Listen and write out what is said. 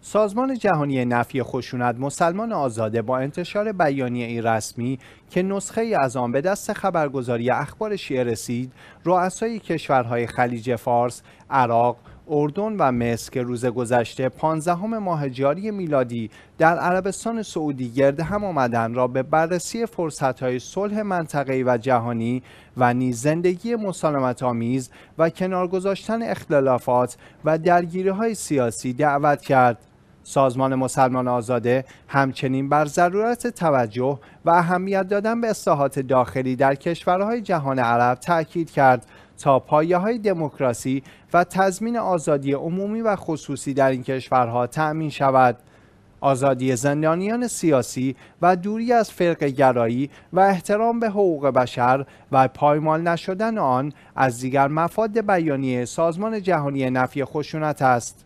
سازمان جهانی نفی خشونت مسلمان آزاده با انتشار بیانیه رسمی که نسخه از آن به دست خبرگزاری اخبار شیعه رسید رؤسای کشورهای خلیج فارس، عراق، اردن و مصر که روز گذشته 15 ماه جاری میلادی در عربستان سعودی گرد هم آمدن را به بررسی فرصتهای صلح منطقه‌ای و جهانی و نیز زندگی مسالمت آمیز و کنار گذاشتن اختلافات و های سیاسی دعوت کرد. سازمان مسلمان آزاده همچنین بر ضرورت توجه و اهمیت دادن به اصلاحات داخلی در کشورهای جهان عرب تاکید کرد تا پایه های دموکراسی و تضمین آزادی عمومی و خصوصی در این کشورها تأمین شود. آزادی زندانیان سیاسی و دوری از فرق گرایی و احترام به حقوق بشر و پایمال نشدن آن از دیگر مفاد بیانیه سازمان جهانی نفی خشونت است.